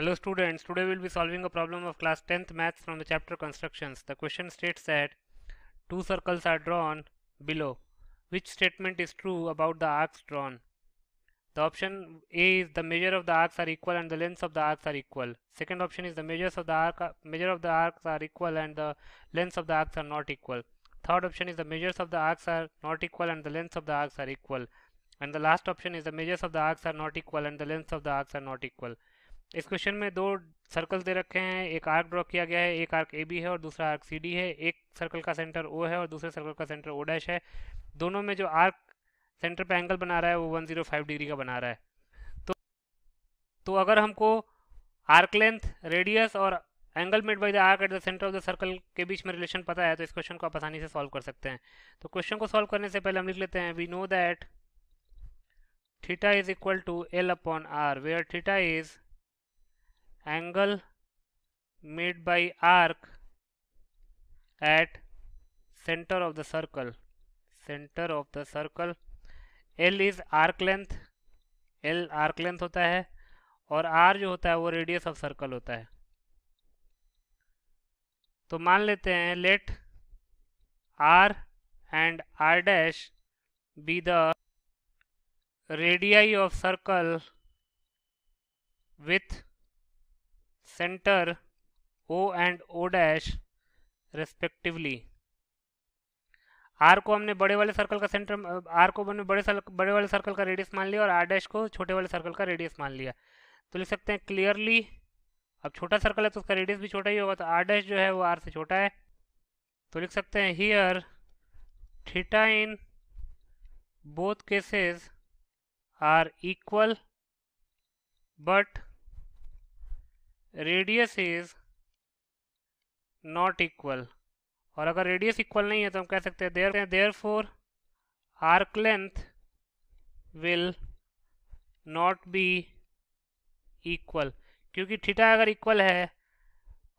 Hello students, today we will be solving a problem of class 10th maths from the chapter constructions. The question states that two circles are drawn below. Which statement is true about the arcs drawn? The option A is the measure of the arcs are equal and the lengths of the arcs are equal. Second option is the measures of the arc measure of the arcs are equal and the lengths of the arcs are not equal. Third option is the measures of the arcs are not equal and the lengths of the arcs are equal. And the last option is the measures of the arcs are not equal and the lengths of the arcs are not equal. इस question में दो circle दे रखे हैं एक arc draw किया गया है एक आर्क ए बी है और दूसरा आर्क सी डी है एक सर्कल का सेंटर ओ है और दूसरे सर्कल का सेंटर ओ डैश है दोनों में जो आर्क सेंटर पर एंगल बना रहा है वो फाइव डिग्री का बना रहा है तो तो अगर हमको आर्क लेंथ रेडियस और angle made by the arc at the centre of the circle के बीच में रिलेशन पता है तो इस क्वेश्चन को आप आसानी से सॉल्व कर सकते हैं तो क्वेश्चन को सॉल्व करने से पहले हम लिख लेते हैं we know that theta is equal to L upon R where theta is angle made by arc at center of the circle center of the circle L is arc length L arc length होता है और R जो होता है वो radius of circle होता है तो मान लेते हैं let R and R dash be the radii of circle with center O and O dash respectively R को हमने बड़े वाले सर्कल का सेंटर आर को हमने बड़े बड़े वाले सर्कल का रेडियस मान लिया और आर डैश को छोटे वाले सर्कल का रेडियस मान लिया तो लिख सकते हैं क्लियरली अब छोटा सर्कल है तो उसका रेडियस भी छोटा ही होगा तो आर डैश जो है वो आर से छोटा है तो लिख सकते हैं here theta in both cases are equal but radius is not equal और अगर रेडियस इक्वल नहीं है तो हम कह सकते हैं there therefore arc length will not be equal क्योंकि थीटा अगर इक्वल है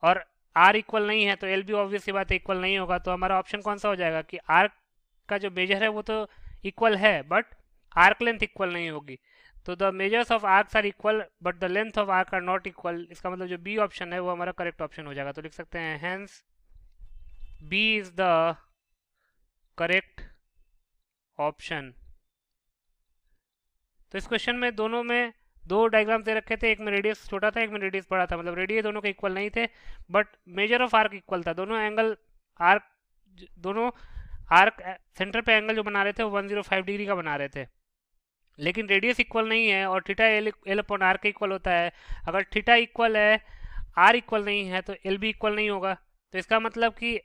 और आर इक्वल नहीं है तो एल बी ऑब्वियसली बात इक्वल नहीं होगा तो हमारा ऑप्शन कौन सा हो जाएगा कि आर का जो मेजर है वो तो इक्वल है बट आर्क लेंथ इक्वल नहीं होगी तो the measures of arcs are equal but the length of arc are not equal इसका मतलब जो बी ऑप्शन है वो हमारा करेक्ट ऑप्शन हो जाएगा तो लिख सकते हैं hence B is the correct option तो इस क्वेश्चन में दोनों में दो डायग्राम दे रखे थे एक में रेडियस छोटा था एक में रेडियस बड़ा था मतलब रेडियस दोनों के इक्वल नहीं थे but major of arc equal था दोनों एंगल आर्क दोनों आर्क सेंटर पे एंगल जो बना रहे थे वो 105 डिग्री का बना रहे थे लेकिन रेडियस इक्वल नहीं है और theta L L upon R के इक्वल होता है अगर थीटा इक्वल है आर इक्वल नहीं है तो एल भी इक्वल नहीं होगा तो इसका मतलब कि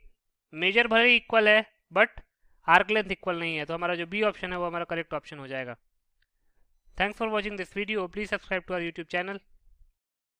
मेजर भले ही इक्वल है बट आर्क लेंथ इक्वल नहीं है तो हमारा जो बी ऑप्शन है वो हमारा करेक्ट ऑप्शन हो जाएगा thanks for watching this video please subscribe to our YouTube channel